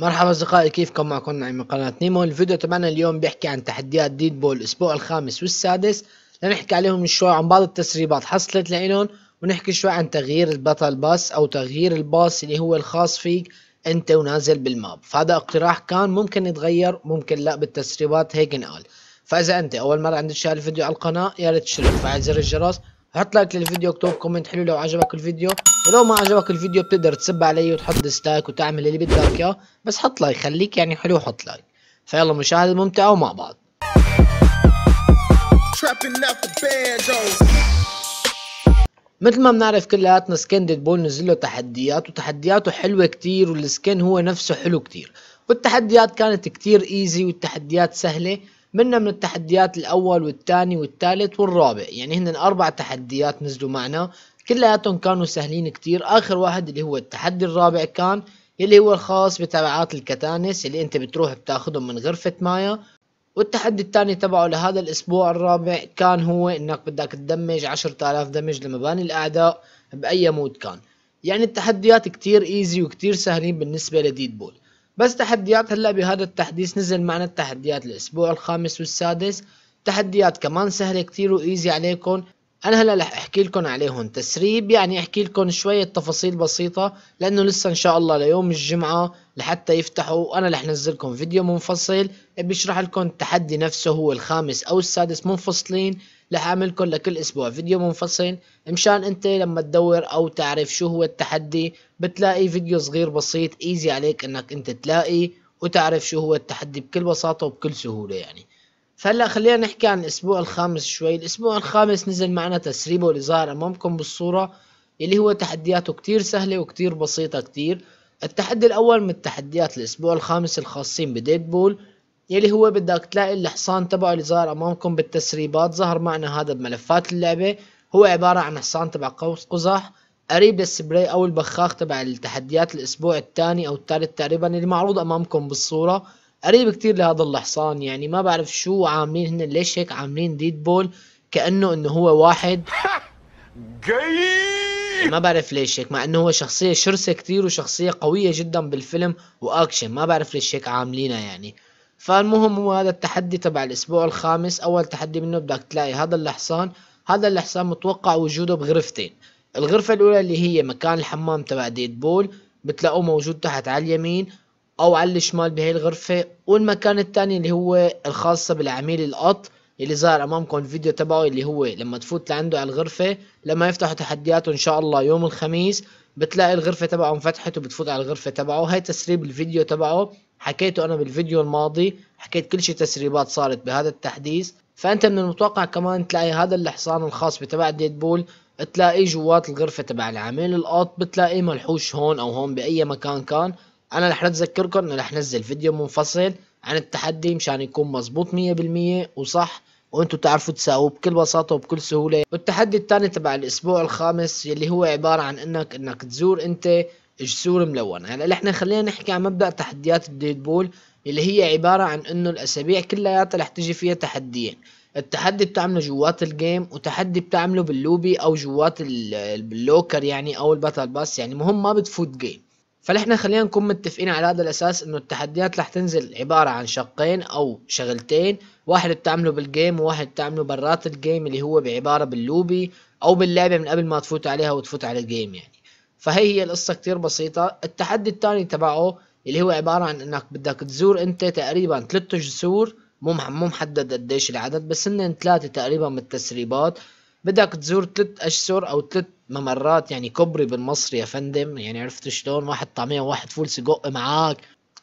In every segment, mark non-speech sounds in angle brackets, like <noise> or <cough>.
مرحبا اصدقائي كيفكم معكم نعيم من قناة نيمو الفيديو تبعنا اليوم بيحكي عن تحديات ديد بول الاسبوع الخامس والسادس لنحكي عليهم شوي عن بعض التسريبات حصلت لإلهم ونحكي شوي عن تغيير البطل باس او تغيير الباس اللي هو الخاص فيك انت ونازل بالماب فهذا اقتراح كان ممكن يتغير ممكن لا بالتسريبات هيك انقال فاذا انت اول مرة عندك تشاهد الفيديو على القناة يا ريت تشترك وتفعل زر الجرس حط لايك للفيديو اكتب كومنت حلو لو عجبك الفيديو ولو ما عجبك الفيديو بتقدر تسب علي وتحط ديسلايك وتعمل اللي بدك اياه بس حط لايك خليك يعني حلو حط لايك فيلا مشاهده ممتعه ومع بعض مثل ما بنعرف كلياتنا سكن ديد بول نزل له تحديات وتحدياته حلوه كتير والسكن هو نفسه حلو كتير والتحديات كانت كتير ايزي والتحديات سهله منها من التحديات الاول والثاني والثالث والرابع يعني هن اربع تحديات نزلوا معنا كلياتهم كانوا سهلين كتير اخر واحد اللي هو التحدي الرابع كان اللي هو الخاص بتبعات الكتانس اللي انت بتروح بتاخدهم من غرفة مايا والتحدي الثاني تبعه لهذا الاسبوع الرابع كان هو انك بدك تدمج عشرة الاف دمج لمباني الاعداء باي مود كان يعني التحديات كتير ايزي وكتير سهلين بالنسبة لديد بول بس تحديات هلا بهذا التحديث نزل معنا التحديات الاسبوع الخامس والسادس تحديات كمان سهلة كتير وايزي عليكم انا هلا رح احكي لكم عليهم تسريب يعني احكي لكم شويه تفاصيل بسيطه لانه لسه ان شاء الله ليوم الجمعه لحتى يفتحوا انا رح انزل لكم فيديو منفصل بيشرح لكم التحدي نفسه هو الخامس او السادس منفصلين رح لكم لكل اسبوع فيديو منفصل مشان انت لما تدور او تعرف شو هو التحدي بتلاقي فيديو صغير بسيط ايزي عليك انك انت تلاقي وتعرف شو هو التحدي بكل بساطه وبكل سهوله يعني فهلا خلينا نحكي عن الاسبوع الخامس شوي الاسبوع الخامس نزل معنا تسريبه اللي ظاهر امامكم بالصوره اللي هو تحدياته كتير سهله وكتير بسيطه كتير التحدي الاول من التحديات الاسبوع الخامس الخاصين بديد بول يلي هو بدك تلاقي الحصان تبعه اللي ظهر امامكم بالتسريبات ظهر معنا هذا بملفات اللعبه هو عباره عن حصان تبع قوس قزح قريب للسبراي او البخاخ تبع التحديات الاسبوع الثاني او الثالث تقريبا اللي معروض امامكم بالصوره قريب كتير لهذا الحصان يعني ما بعرف شو عاملين هن ليش هيك عاملين ديد بول كانه انه هو واحد <laughs> ما بعرف ليش هيك مع انه هو شخصيه شرسه كتير وشخصيه قويه جدا بالفيلم واكشن ما بعرف ليش هيك عاملينها يعني فالمهم هو هذا التحدي تبع الاسبوع الخامس اول تحدي منه بدك تلاقي هذا الحصان هذا الحصان متوقع وجوده بغرفتين الغرفة الأولى اللي هي مكان الحمام تبع ديد بول بتلاقوه موجود تحت على اليمين او على الشمال بهي الغرفة والمكان الثاني اللي هو الخاصة بالعميل القط اللي ظهر امامكم الفيديو تبعه اللي هو لما تفوت لعنده على الغرفة لما يفتحوا تحدياته ان شاء الله يوم الخميس بتلاقي الغرفة تبعه انفتحت وبتفوت على الغرفة تبعه هاي تسريب الفيديو تبعه حكيته انا بالفيديو الماضي حكيت كل شيء تسريبات صارت بهذا التحديث فانت من المتوقع كمان تلاقي هذا الحصان الخاص بتبع ديدبول تلاقيه جوات الغرفة تبع العميل القط بتلاقيه ملحوش هون او هون باي مكان كان انا رح نذكركم انه رح نزل فيديو منفصل عن التحدي مشان يكون مظبوط 100% وصح وانتم تعرفوا تساووه بكل بساطه وبكل سهوله والتحدي الثاني تبع الاسبوع الخامس يلي هو عباره عن انك انك تزور انت جسور ملونه هلا احنا خلينا نحكي عن مبدا تحديات الديدبول اللي هي عباره عن انه الاسابيع كلياتها رح تجي فيها تحديين التحدي بتعمله جوات الجيم وتحدي بتعمله باللوبي او جوات اللوكر يعني او الباتل باس يعني مهم ما بتفوت جيم فنحن خلينا نكون متفقين على هذا الاساس انه التحديات رح تنزل عباره عن شقين او شغلتين واحد بتعمله بالجيم وواحد بتعمله برات الجيم اللي هو بعباره باللوبي او باللعبه من قبل ما تفوت عليها وتفوت على الجيم يعني فهي هي القصه كتير بسيطه التحدي الثاني تبعه اللي هو عباره عن انك بدك تزور انت تقريبا ثلاث جسور مو مو محدد قديش العدد بس هن ثلاثه تقريبا من التسريبات بدك تزور ثلاث اشهر او ثلاث ممرات يعني كوبري بالمصري يا فندم يعني عرفت شلون واحد طعميه وواحد فول سجق معاك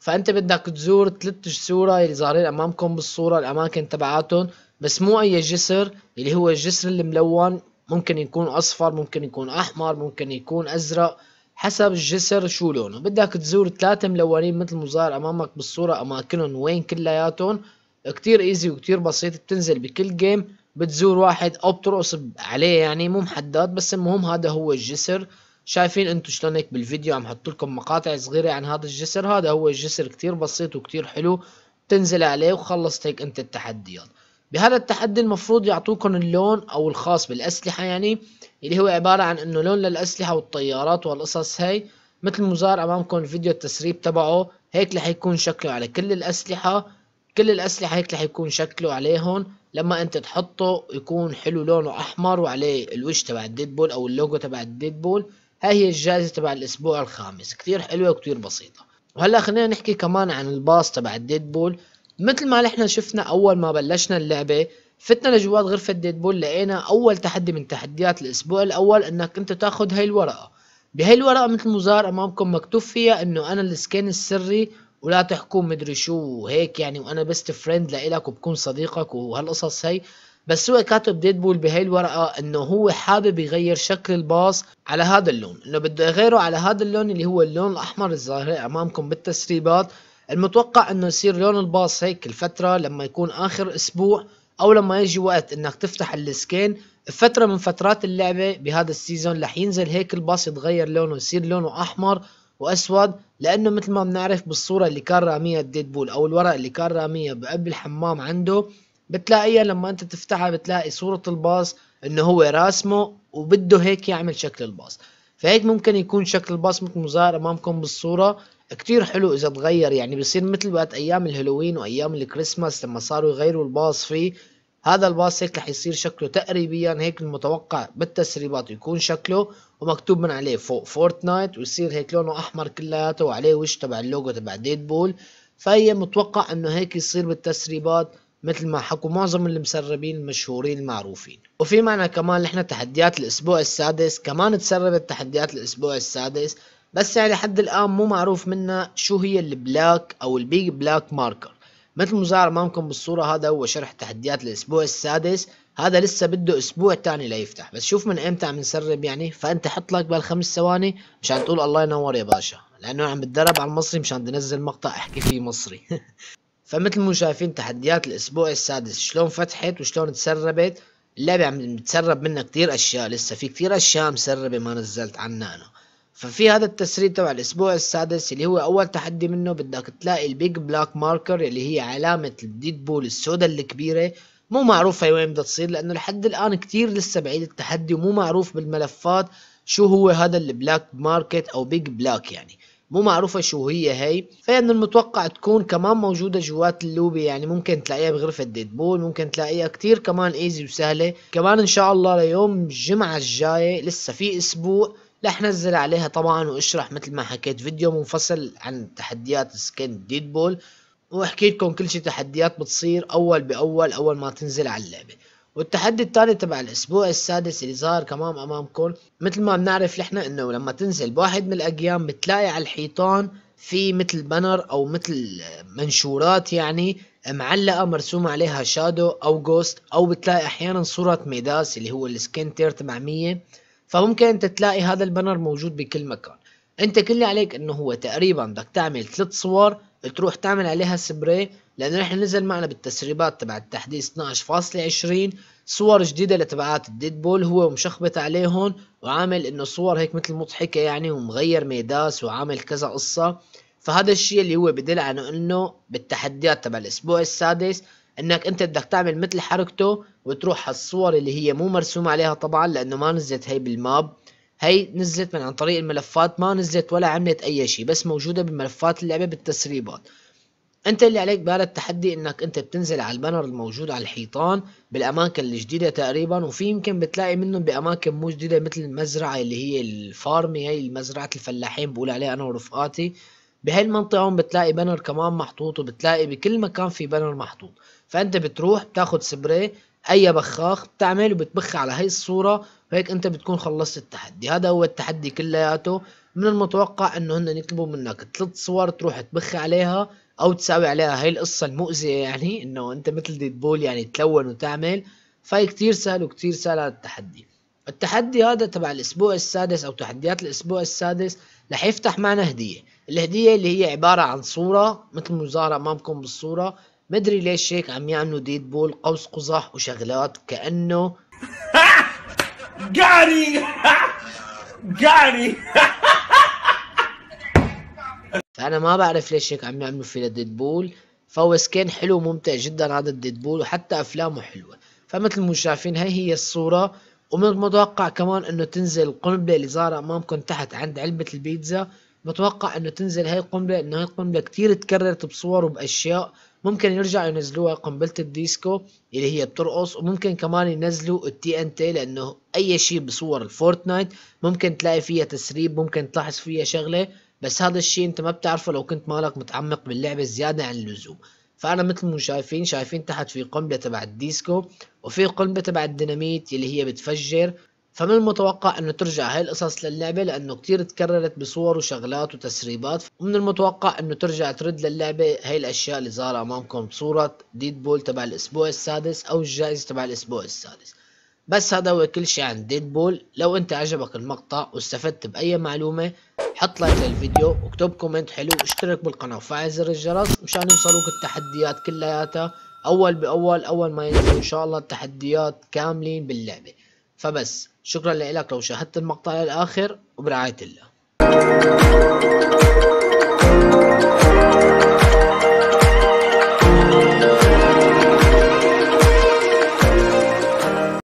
فانت بدك تزور ثلاث جسور اللي ظاهرين امامكم بالصورة الاماكن تبعاتهم بس مو اي جسر اللي هو الجسر الملون ممكن يكون اصفر ممكن يكون احمر ممكن يكون ازرق حسب الجسر شو لونه بدك تزور ثلاثة ملونين مثل مظاهر امامك بالصورة اماكنهم وين كلياتهم كتير ايزي وكتير بسيط بتنزل بكل جيم بتزور واحد او بترقص عليه يعني مو محدد بس المهم هذا هو الجسر شايفين انتو شلون هيك بالفيديو عم حط لكم مقاطع صغيره عن هذا الجسر هذا هو الجسر كتير بسيط وكتير حلو تنزل عليه وخلصت هيك انت التحديات بهذا التحدي المفروض يعطوكم اللون او الخاص بالاسلحه يعني اللي هو عباره عن انه لون للاسلحه والطيارات والقصص هاي مثل مزار امامكم الفيديو التسريب تبعه هيك رح يكون شكله على كل الاسلحه كل الاسلحه هيك رح يكون شكله عليهم لما انت تحطه يكون حلو لونه احمر وعليه الوش تبع الديدبول او اللوجو تبع الديدبول هاي هي الجائزه تبع الاسبوع الخامس كتير حلوه وكتير بسيطه وهلا خلينا نحكي كمان عن الباص تبع الديدبول مثل ما نحن شفنا اول ما بلشنا اللعبه فتنا لجوات غرفة ديدبول لقينا أول تحدي من تحديات الأسبوع الأول أنك أنت تاخذ هاي الورقة بهاي الورقة مثل مزار أمامكم مكتوب فيها أنه أنا السكين السري ولا تحكم مدري شو وهيك يعني وانا بست فريند لإلك وبكون صديقك وهالقصص هي بس هو كاتب ديدبول بهي الورقة انه هو حابب يغير شكل الباص على هذا اللون انه بده يغيره على هذا اللون اللي هو اللون الاحمر الظاهر امامكم بالتسريبات المتوقع انه يصير لون الباص هيك الفترة لما يكون اخر اسبوع او لما يجي وقت انك تفتح السكين فترة من فترات اللعبة بهذا السيزون رح ينزل هيك الباص يتغير لونه يصير لونه احمر واسود لانه مثل ما بنعرف بالصوره اللي كان راميها بول او الورق اللي كان راميها بقلب الحمام عنده بتلاقيها لما انت تفتحها بتلاقي صوره الباص انه هو راسمه وبده هيك يعمل شكل الباص فهيك ممكن يكون شكل الباص مثل مظاهر امامكم بالصوره كتير حلو اذا تغير يعني بصير مثل وقت ايام الهالوين وايام الكريسماس لما صاروا يغيروا الباص فيه هذا الباص هيك رح يصير شكله تقريبا هيك المتوقع بالتسريبات يكون شكله ومكتوب من عليه فوق فورتنايت ويصير هيك لونه احمر كلياته وعليه وش تبع اللوجو تبع ديد بول فهي متوقع انه هيك يصير بالتسريبات مثل ما حكوا معظم المسربين المشهورين المعروفين وفي معنا كمان نحن تحديات الاسبوع السادس كمان تسربت تحديات الاسبوع السادس بس يعني لحد الان مو معروف منا شو هي البلاك او البيج بلاك ماركر مثل ما امامكم بالصورة هذا هو شرح تحديات الاسبوع السادس هذا لسه بده اسبوع تاني ليفتح بس شوف من امتى عم نسرب يعني فانت حط لك بالخمس ثواني مشان تقول الله ينور يا باشا لانه عم بتدرب على المصري مشان تنزل مقطع احكي فيه مصري <laughs> فمثل ما شايفين تحديات الاسبوع السادس شلون فتحت وشلون تسربت اللعبة عم بتسرب منها كتير اشياء لسه في كتير اشياء مسربة ما نزلت عنها انا ففي هذا التسريب تبع الاسبوع السادس اللي هو اول تحدي منه بدك تلاقي البيج بلاك ماركر اللي هي علامة الديد بول السوداء الكبيرة مو معروف هي وين بدها تصير لانه لحد الان كتير لسه بعيد التحدي ومو معروف بالملفات شو هو هذا البلاك ماركت او بيج بلاك يعني مو معروفه شو هي هي في من المتوقع تكون كمان موجوده جوات اللوبي يعني ممكن تلاقيها بغرفه ديدبول ممكن تلاقيها كتير كمان ايزي وسهله كمان ان شاء الله ليوم الجمعه الجايه لسه في اسبوع رح نزل عليها طبعا واشرح مثل ما حكيت فيديو منفصل عن تحديات سكين ديدبول واحكي لكم كل شي تحديات بتصير اول باول اول ما تنزل على اللعبه والتحدي الثاني تبع الاسبوع السادس اللي ظهر كمان امامكم مثل ما بنعرف نحن انه لما تنزل بواحد من الايام بتلاقي على الحيطان في مثل بانر او مثل منشورات يعني معلقه مرسوم عليها شادو او جوست او بتلاقي احيانا صوره ميداس اللي هو السكين تير تبع 100 فممكن تلاقي هذا البانر موجود بكل مكان انت كل اللي عليك انه هو تقريبا بدك تعمل ثلاث صور تروح تعمل عليها سبراي لانه نحن نزل معنا بالتسريبات تبع التحديث 12.20 صور جديدة لتبعات الديد بول هو مشخبط عليهم وعامل انه صور هيك مثل مضحكة يعني ومغير ميداس وعامل كذا قصة فهذا الشيء اللي هو بدل على انه بالتحديات تبع الاسبوع السادس انك انت بدك تعمل مثل حركته وتروح على الصور اللي هي مو مرسوم عليها طبعا لانه ما نزلت هي بالماب هي نزلت من عن طريق الملفات ما نزلت ولا عملت اي شيء بس موجوده بملفات اللعبه بالتسريبات انت اللي عليك بهذا التحدي انك انت بتنزل على البانر الموجود على الحيطان بالاماكن الجديده تقريبا وفي يمكن بتلاقي منهم باماكن مو جديده مثل المزرعه اللي هي الفارمي هي مزرعه الفلاحين بقول عليها انا ورفقاتي بهي المنطقة هون بتلاقي بانر كمان محطوط وبتلاقي بكل مكان في بانر محطوط فانت بتروح بتاخد سبراي اي بخاخ بتعمل وبتبخ على هاي الصورة فهيك انت بتكون خلصت التحدي هذا هو التحدي كلياته من المتوقع انه هن يطلبوا منك ثلاث صور تروح تبخ عليها او تساوي عليها هاي القصة المؤذية يعني انه انت مثل ديدبول يعني تلون وتعمل فهي كتير سهل وكتير سهل هذا التحدي التحدي هذا تبع الاسبوع السادس او تحديات الاسبوع السادس رح يفتح معنا هدية الهدية اللي هي عبارة عن صورة مثل مظاهرة امامكم بالصورة مدري ليش هيك عم يعملوا ديدبول قوس قزح وشغلات كأنه Gotti! Gotti! فانا ما بعرف ليش هيك عم يعملوا في ديدبول فهو سكان حلو وممتع جدا هذا ديدبول وحتى افلامه حلوه فمثل ما شايفين هي هي الصوره ومن المتوقع كمان انه تنزل القنبله اللي صار امامكم تحت عند علبه البيتزا بتوقع انه تنزل هاي القنبله انه هاي القنبله كتير تكررت بصور وباشياء ممكن يرجعوا ينزلوها قنبله الديسكو اللي هي بترقص وممكن كمان ينزلوا التي ان تي لانه اي شيء بصور الفورتنايت ممكن تلاقي فيها تسريب ممكن تلاحظ فيها شغله بس هذا الشيء انت ما بتعرفه لو كنت مالك متعمق باللعبه زياده عن اللزوم فانا مثل ما شايفين شايفين تحت في قنبله تبع الديسكو وفي قنبله تبع الديناميت اللي هي بتفجر فمن المتوقع انه ترجع هاي القصص للعبه لانه كتير تكررت بصور وشغلات وتسريبات ومن المتوقع انه ترجع ترد للعبه هاي الاشياء اللي ظاهره امامكم بصوره ديد بول تبع الاسبوع السادس او الجائزه تبع الاسبوع السادس بس هذا هو كل شيء عن ديد بول لو انت عجبك المقطع واستفدت باي معلومه حط لايك للفيديو واكتب كومنت حلو واشترك بالقناه وفعل زر الجرس مشان يوصلوك التحديات كلياتها اول باول اول ما ينزلوا ان شاء الله التحديات كاملين باللعبه فبس شكرا لك لو شاهدت المقطع للآخر وبرعاية الله